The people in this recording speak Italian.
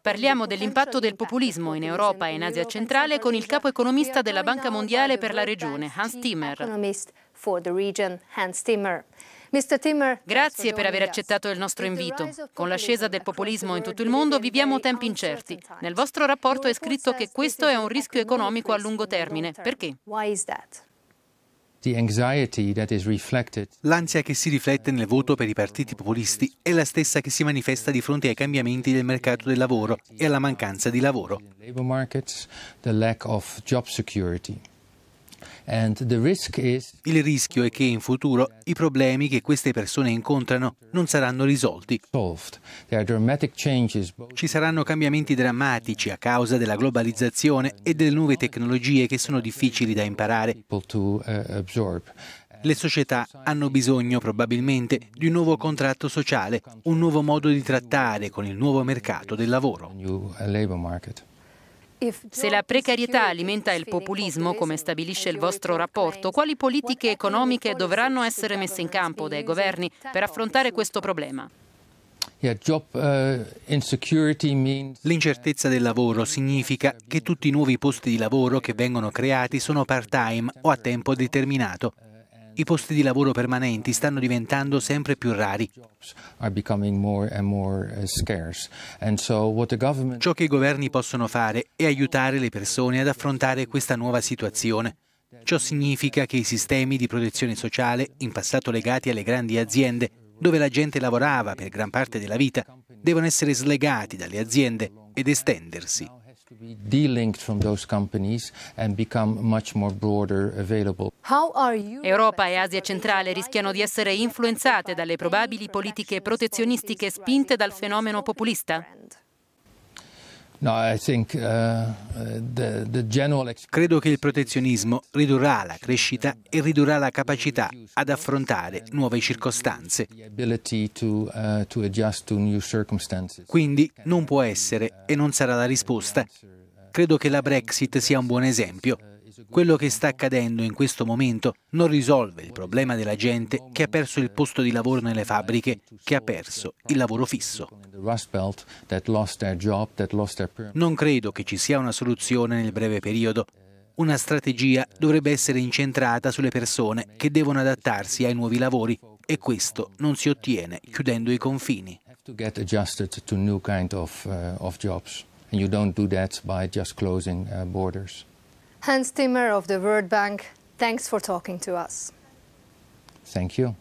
Parliamo dell'impatto del populismo in Europa e in Asia centrale con il capo economista della Banca Mondiale per la regione, Hans Timmer. Grazie per aver accettato il nostro invito. Con l'ascesa del populismo in tutto il mondo viviamo tempi incerti. Nel vostro rapporto è scritto che questo è un rischio economico a lungo termine. Perché? L'ansia che si riflette nel voto per i partiti populisti è la stessa che si manifesta di fronte ai cambiamenti del mercato del lavoro e alla mancanza di lavoro. Il rischio è che in futuro i problemi che queste persone incontrano non saranno risolti. Ci saranno cambiamenti drammatici a causa della globalizzazione e delle nuove tecnologie che sono difficili da imparare. Eh, Le società hanno bisogno probabilmente di un nuovo contratto sociale, un nuovo modo di trattare con il nuovo mercato del lavoro. Se la precarietà alimenta il populismo, come stabilisce il vostro rapporto, quali politiche economiche dovranno essere messe in campo dai governi per affrontare questo problema? Uh, L'incertezza del lavoro significa che tutti i nuovi posti di lavoro che vengono creati sono part-time o a tempo determinato. I posti di lavoro permanenti stanno diventando sempre più rari. Eh, Ciò che i governi possono fare è aiutare le persone ad affrontare questa nuova situazione. Ciò significa che i sistemi di protezione sociale, in passato legati alle grandi aziende, dove la gente lavorava per gran parte della vita, devono essere slegati dalle aziende ed estendersi. Europa e Asia centrale rischiano di essere influenzate dalle probabili politiche protezionistiche spinte dal fenomeno populista. Uh, Credo che il protezionismo ridurrà la crescita e ridurrà la capacità ad affrontare nuove circostanze. Uh, Quindi non può essere e non sarà la risposta Credo che la Brexit sia un buon esempio. Quello che sta accadendo in questo momento non risolve il problema della gente che ha perso il posto di lavoro nelle fabbriche, che ha perso il lavoro fisso. Non credo che ci sia una soluzione nel breve periodo. Una strategia dovrebbe essere incentrata sulle persone che devono adattarsi ai nuovi lavori e questo non si ottiene chiudendo i confini. And you don't do that by just closing uh, borders. Hans Timmer of the World Bank, thanks for talking to us. Thank you.